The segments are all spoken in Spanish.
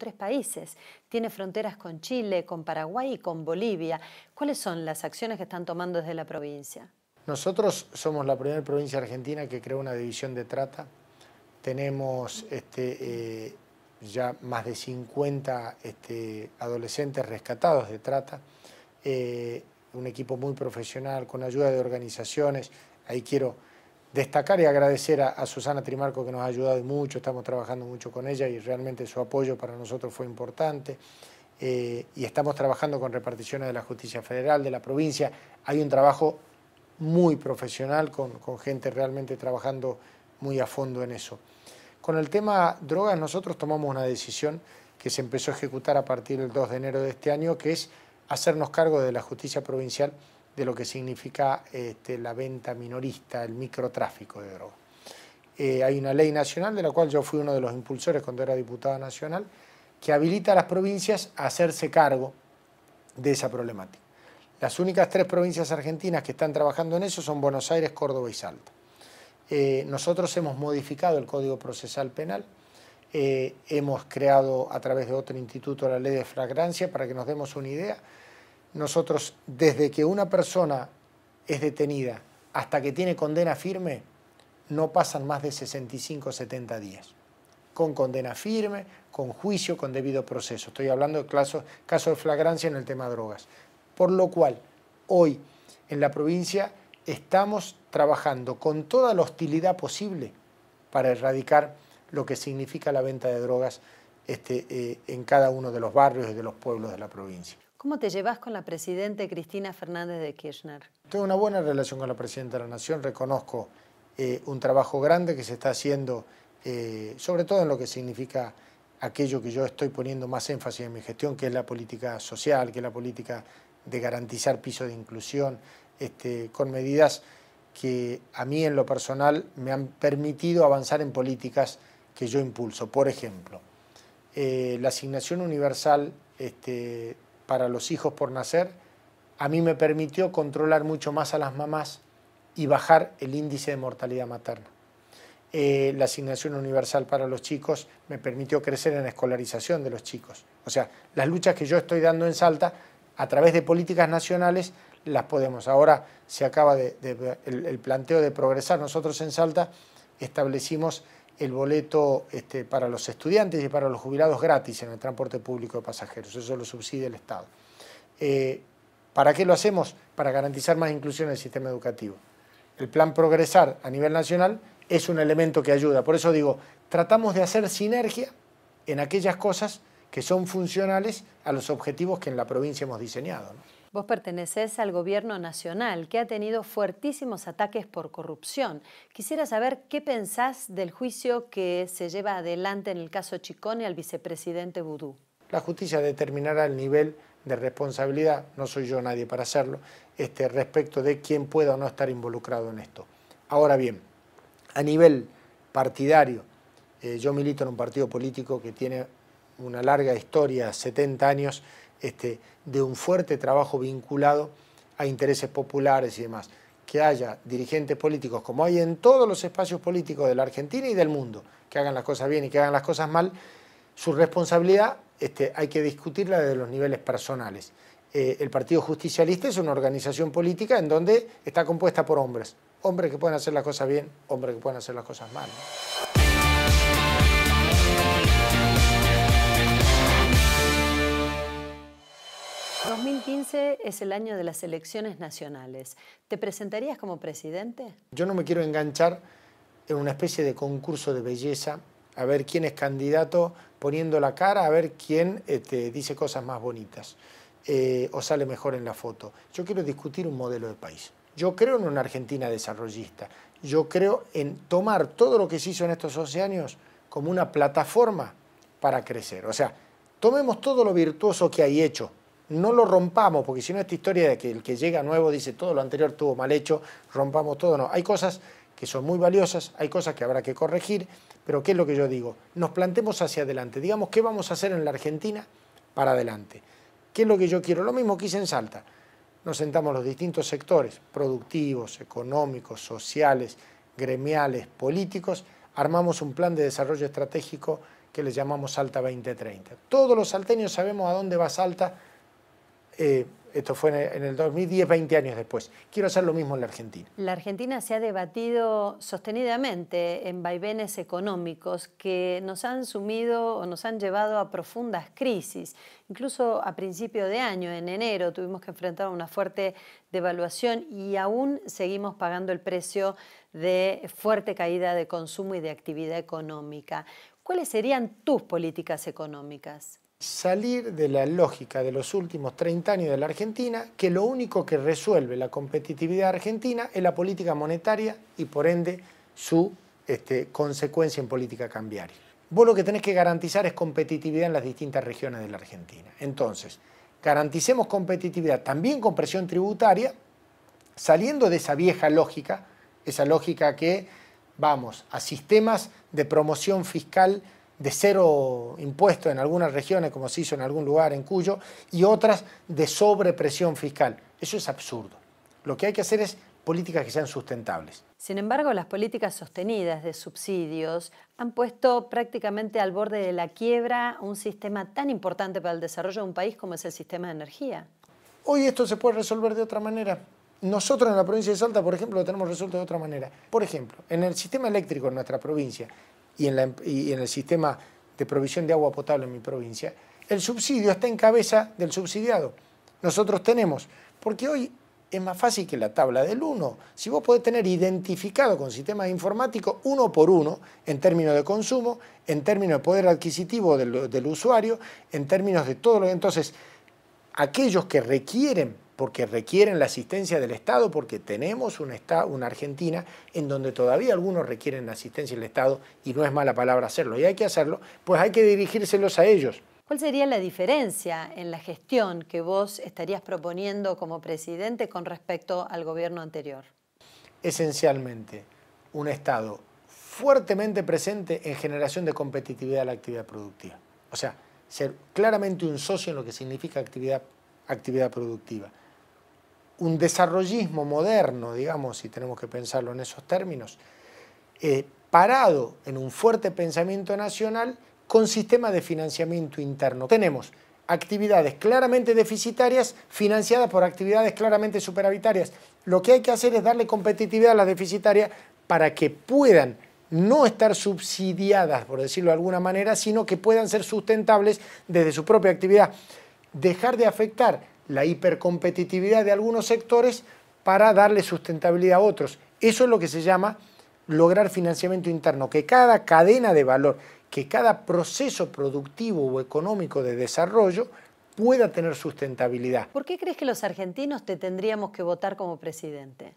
tres países. Tiene fronteras con Chile, con Paraguay y con Bolivia. ¿Cuáles son las acciones que están tomando desde la provincia? Nosotros somos la primera provincia argentina que creó una división de trata. Tenemos este, eh, ya más de 50 este, adolescentes rescatados de trata. Eh, un equipo muy profesional, con ayuda de organizaciones. Ahí quiero destacar y agradecer a, Susana Trimarco que nos ha ayudado mucho, estamos trabajando mucho con ella y realmente su apoyo para nosotros fue importante. Eh, y estamos trabajando con reparticiones de la justicia federal, de la provincia. Hay un trabajo muy profesional con, con gente realmente trabajando muy a fondo en eso. Con el tema drogas nosotros tomamos una decisión que se empezó a ejecutar a partir del 2 de enero de este año, que es hacernos cargo de la justicia provincial de lo que significa este, la venta minorista, el microtráfico de drogas. Eh, hay una ley nacional de la cual yo fui uno de los impulsores cuando era diputado nacional, que habilita a las provincias a hacerse cargo de esa problemática. Las únicas tres provincias argentinas que están trabajando en eso son Buenos Aires, Córdoba y Salta. Eh, nosotros hemos modificado el Código Procesal Penal, eh, hemos creado a través de otro instituto la ley de fragrancia para que nos demos una idea nosotros desde que una persona es detenida hasta que tiene condena firme, no pasan más de 65 o 70 días. Con condena firme, con juicio, con debido proceso. Estoy hablando de casos, de flagrancia en el tema de drogas. Por lo cual, hoy en la provincia estamos trabajando con toda la hostilidad posible para erradicar lo que significa la venta de drogas este, eh, en cada uno de los barrios y de los pueblos de la provincia. ¿Cómo te llevas con la presidenta Cristina Fernández de Kirchner? Tengo una buena relación con la presidenta de la Nación, reconozco eh, un trabajo grande que se está haciendo, eh, sobre todo en lo que significa aquello que yo estoy poniendo más énfasis en mi gestión, que es la política social, que es la política de garantizar piso de inclusión, este, con medidas que a mí en lo personal me han permitido avanzar en políticas que yo impulso. Por ejemplo, eh, la asignación universal este, para los hijos por nacer, a mí me permitió controlar mucho más a las mamás y bajar el índice de mortalidad materna. Eh, la asignación universal para los chicos me permitió crecer en la escolarización de los chicos. O sea, las luchas que yo estoy dando en Salta, a través de políticas nacionales, las podemos. Ahora se acaba de, el planteo de progresar. Nosotros en Salta establecimos el boleto este, para los estudiantes y para los jubilados gratis en el transporte público de pasajeros. Eso lo subsidia el Estado. Eh, ¿Para qué lo hacemos? Para garantizar más inclusión en el sistema educativo. El plan Progresar a nivel nacional es un elemento que ayuda. Por eso digo, tratamos de hacer sinergia en aquellas cosas que son funcionales a los objetivos que en la provincia hemos diseñado. Vos pertenecés al gobierno nacional que ha tenido fuertísimos ataques por corrupción. Quisiera saber qué pensás del juicio que se lleva adelante en el caso Chicone al vicepresidente Vudú. La justicia determinará el nivel de responsabilidad, no soy yo nadie para hacerlo, este, respecto de quién pueda o no estar involucrado en esto. Ahora bien, a nivel partidario, eh, yo milito en un partido político que tiene una larga historia, 70 años, este, de un fuerte trabajo vinculado a intereses populares y demás. Que haya dirigentes políticos, como hay en todos los espacios políticos de la Argentina y del mundo, que hagan las cosas bien y que hagan las cosas mal, su responsabilidad este, hay que discutirla desde los niveles personales. Eh, el Partido Justicialista es una organización política en donde está compuesta por hombres. Hombres que pueden hacer las cosas bien, hombres que pueden hacer las cosas mal. 2015 es el año de las elecciones nacionales. ¿Te presentarías como presidente? Yo no me quiero enganchar en una especie de concurso de belleza, a ver quién es candidato poniendo la cara, a ver quién este, dice cosas más bonitas eh, o sale mejor en la foto. Yo quiero discutir un modelo de país. Yo creo en una Argentina desarrollista. Yo creo en tomar todo lo que se hizo en estos 11 años como una plataforma para crecer. O sea, tomemos todo lo virtuoso que hay hecho no lo rompamos, porque si no esta historia de que el que llega nuevo dice todo lo anterior estuvo mal hecho, rompamos todo, no. Hay cosas que son muy valiosas, hay cosas que habrá que corregir, pero ¿qué es lo que yo digo? Nos plantemos hacia adelante, digamos qué vamos a hacer en la Argentina para adelante. ¿Qué es lo que yo quiero? Lo mismo que hice en Salta. Nos sentamos los distintos sectores, productivos, económicos, sociales, gremiales, políticos, armamos un plan de desarrollo estratégico que le llamamos Salta 2030. Todos los salteños sabemos a dónde va Salta eh, esto fue en el 2010, 20 años después. Quiero hacer lo mismo en la Argentina. La Argentina se ha debatido sostenidamente en vaivenes económicos que nos han sumido o nos han llevado a profundas crisis. Incluso a principio de año, en enero, tuvimos que enfrentar una fuerte devaluación y aún seguimos pagando el precio de fuerte caída de consumo y de actividad económica. ¿Cuáles serían tus políticas económicas? salir de la lógica de los últimos 30 años de la Argentina, que lo único que resuelve la competitividad argentina es la política monetaria y por ende su este, consecuencia en política cambiaria. Vos lo que tenés que garantizar es competitividad en las distintas regiones de la Argentina. Entonces, garanticemos competitividad también con presión tributaria, saliendo de esa vieja lógica, esa lógica que vamos a sistemas de promoción fiscal de cero impuesto en algunas regiones, como se hizo en algún lugar en Cuyo, y otras de sobrepresión fiscal. Eso es absurdo. Lo que hay que hacer es políticas que sean sustentables. Sin embargo, las políticas sostenidas de subsidios han puesto prácticamente al borde de la quiebra un sistema tan importante para el desarrollo de un país como es el sistema de energía. Hoy esto se puede resolver de otra manera. Nosotros en la provincia de Salta, por ejemplo, lo tenemos resuelto de otra manera. Por ejemplo, en el sistema eléctrico en nuestra provincia, y en, el sistema de provisión de agua potable en mi provincia, el subsidio está en cabeza del subsidiado. Nosotros tenemos, porque hoy es más fácil que la tabla del uno Si vos podés tener identificado con sistemas informáticos uno por uno, en términos de consumo, en términos de poder adquisitivo del, del usuario, en términos de todo lo que... Entonces, aquellos que requieren porque requieren la asistencia del Estado, porque tenemos un estado, una Argentina en donde todavía algunos requieren la asistencia del Estado y no es mala palabra hacerlo, y hay que hacerlo, pues hay que dirigírselos a ellos. ¿Cuál sería la diferencia en la gestión que vos estarías proponiendo como presidente con respecto al gobierno anterior? Esencialmente, un Estado fuertemente presente en generación de competitividad de la actividad productiva. O sea, ser claramente un socio en lo que significa actividad, actividad productiva un desarrollismo moderno, digamos, si tenemos que pensarlo en esos términos, eh, parado en un fuerte pensamiento nacional con sistema de financiamiento interno. Tenemos actividades claramente deficitarias financiadas por actividades claramente superavitarias. Lo que hay que hacer es darle competitividad a las deficitarias para que puedan no estar subsidiadas, por decirlo de alguna manera, sino que puedan ser sustentables desde su propia actividad. Dejar de afectar la hipercompetitividad de algunos sectores para darle sustentabilidad a otros. Eso es lo que se llama lograr financiamiento interno, que cada cadena de valor, que cada proceso productivo o económico de desarrollo pueda tener sustentabilidad. ¿Por qué crees que los argentinos te tendríamos que votar como presidente?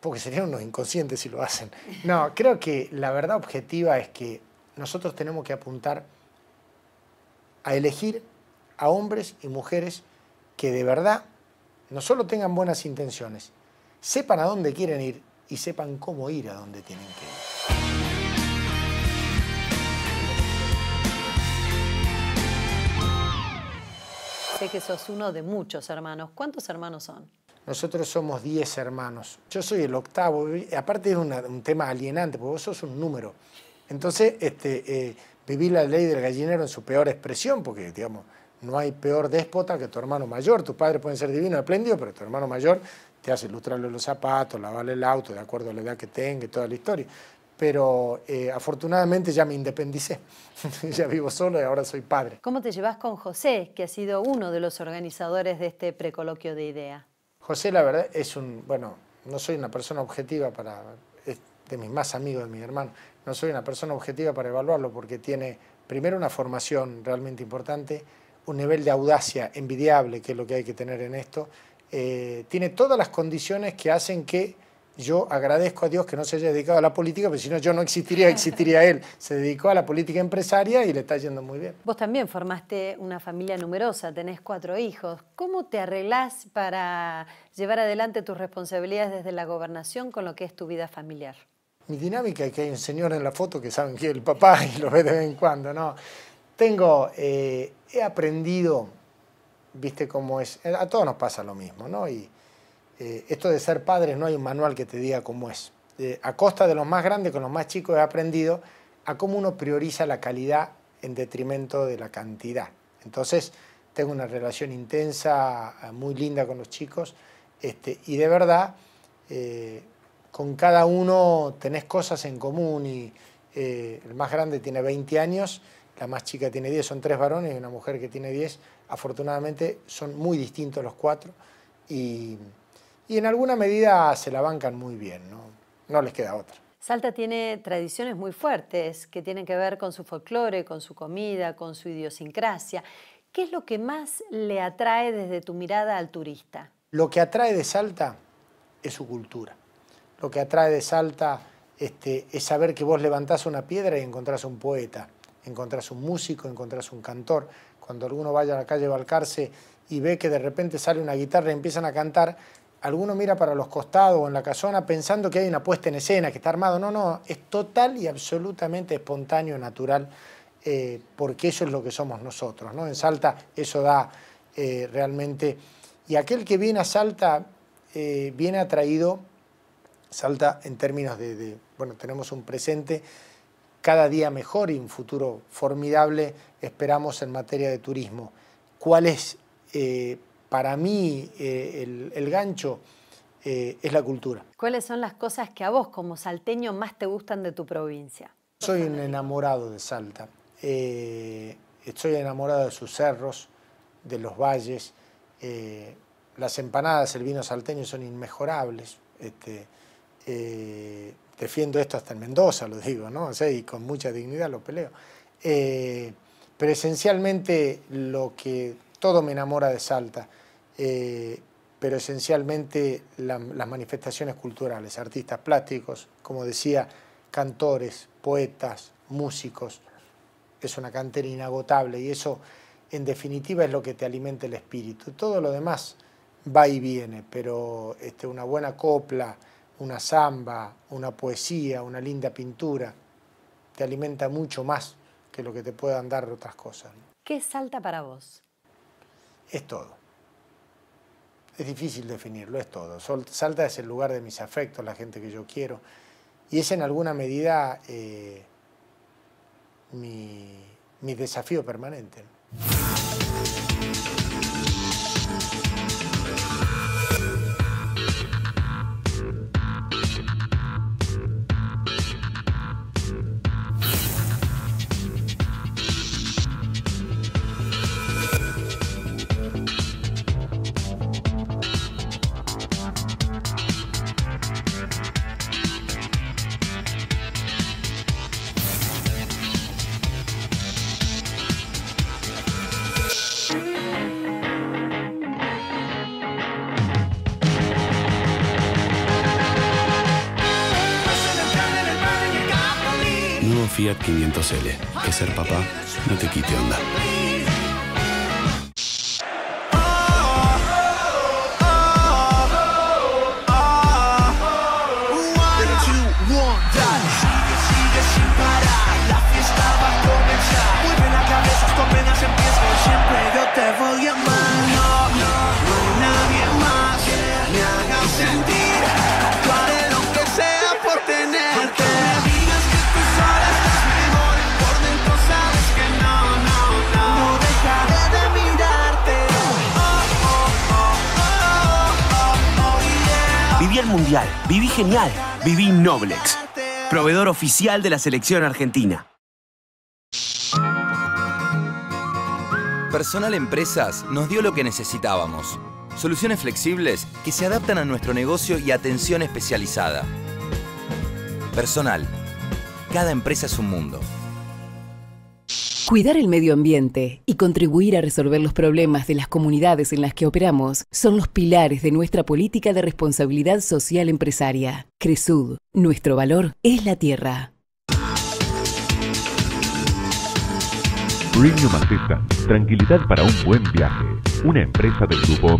Porque serían unos inconscientes si lo hacen. No, creo que la verdad objetiva es que nosotros tenemos que apuntar a elegir a hombres y mujeres que de verdad no solo tengan buenas intenciones, sepan a dónde quieren ir y sepan cómo ir a dónde tienen que ir. Sé que sos uno de muchos hermanos. ¿Cuántos hermanos son? Nosotros somos 10 hermanos. Yo soy el octavo. Aparte es un tema alienante, porque vos sos un número. Entonces, este, eh, viví la ley del gallinero en su peor expresión, porque, digamos, no hay peor déspota que tu hermano mayor. Tus padres pueden ser divinos, espléndidos, pero tu hermano mayor te hace ilustrarle los zapatos, lavarle el auto, de acuerdo a la edad que tenga y toda la historia. Pero eh, afortunadamente ya me independicé, ya vivo solo y ahora soy padre. ¿Cómo te llevas con José, que ha sido uno de los organizadores de este precoloquio de idea? José, la verdad, es un, bueno, no soy una persona objetiva para, es de mis más amigos, de mi hermano, no soy una persona objetiva para evaluarlo porque tiene primero una formación realmente importante, un nivel de audacia envidiable, que es lo que hay que tener en esto, eh, tiene todas las condiciones que hacen que yo agradezco a Dios que no se haya dedicado a la política, porque si no yo no existiría, existiría él. Se dedicó a la política empresaria y le está yendo muy bien. Vos también formaste una familia numerosa, tenés cuatro hijos. ¿Cómo te arreglás para llevar adelante tus responsabilidades desde la gobernación con lo que es tu vida familiar? Mi dinámica es que hay un señor en la foto que saben que es el papá y lo ve de vez en cuando, ¿no? Tengo, eh, he aprendido, viste cómo es, a todos nos pasa lo mismo, ¿no? Y eh, esto de ser padres no hay un manual que te diga cómo es. Eh, a costa de los más grandes con los más chicos he aprendido a cómo uno prioriza la calidad en detrimento de la cantidad. Entonces, tengo una relación intensa, muy linda con los chicos, este, y de verdad, con cada uno tenés cosas en común y el más grande tiene 20 años la más chica tiene 10, son tres varones y una mujer que tiene 10. Afortunadamente son muy distintos los cuatro y, en alguna medida se la bancan muy bien, no, les queda otra. Salta tiene tradiciones muy fuertes que tienen que ver con su folclore, con su comida, con su idiosincrasia. ¿Qué es lo que más le atrae desde tu mirada al turista? Lo que atrae de Salta es su cultura. Lo que atrae de Salta este, es saber que vos levantás una piedra y encontrás un poeta encontrás un músico, encontrás un cantor. Cuando alguno vaya a la calle Balcarce y ve que de repente sale una guitarra y empiezan a cantar, alguno mira para los costados o en la casona pensando que hay una puesta en escena, que está armado. No, no, es total y absolutamente espontáneo, natural, eh, porque eso es lo que somos nosotros. ¿no? En Salta eso da eh, realmente... Y aquel que viene a Salta eh, viene atraído, Salta en términos de, de, bueno, tenemos un presente cada día mejor y un futuro formidable esperamos en materia de turismo. ¿Cuál es eh, para mí eh, el, gancho? Eh, es la cultura. ¿Cuáles son las cosas que a vos como salteño más te gustan de tu provincia? Soy un enamorado de Salta. estoy enamorado de sus cerros, de los valles. las empanadas, el vino salteño son inmejorables. Este, defiendo esto hasta en Mendoza, lo digo, ¿no? y con mucha dignidad lo peleo. Eh, pero esencialmente lo que todo me enamora de Salta, eh, pero esencialmente las manifestaciones culturales, artistas plásticos, como decía, cantores, poetas, músicos, es una cantera inagotable y eso en definitiva es lo que te alimenta el espíritu. Todo lo demás va y viene, pero este, una buena copla, una samba, una poesía, una linda pintura, te alimenta mucho más que lo que te puedan dar otras cosas. ¿Qué Salta para vos? Es todo. Es difícil definirlo, es todo. Salta es el lugar de mis afectos, la gente que yo quiero. Y es en alguna medida eh, mi desafío permanente. Fiat 500L. Que ser papá no te quite onda. mundial. Viví genial. Viví Noblex. Proveedor oficial de la selección argentina. Personal Empresas nos dio lo que necesitábamos. Soluciones flexibles que se adaptan a nuestro negocio y atención especializada. Personal. Cada empresa es un mundo. Cuidar el medio ambiente y contribuir a resolver los problemas de las comunidades en las que operamos son los pilares de nuestra política de responsabilidad social empresaria. Cresud, nuestro valor es la tierra. tranquilidad para un buen viaje. Una empresa del Grupo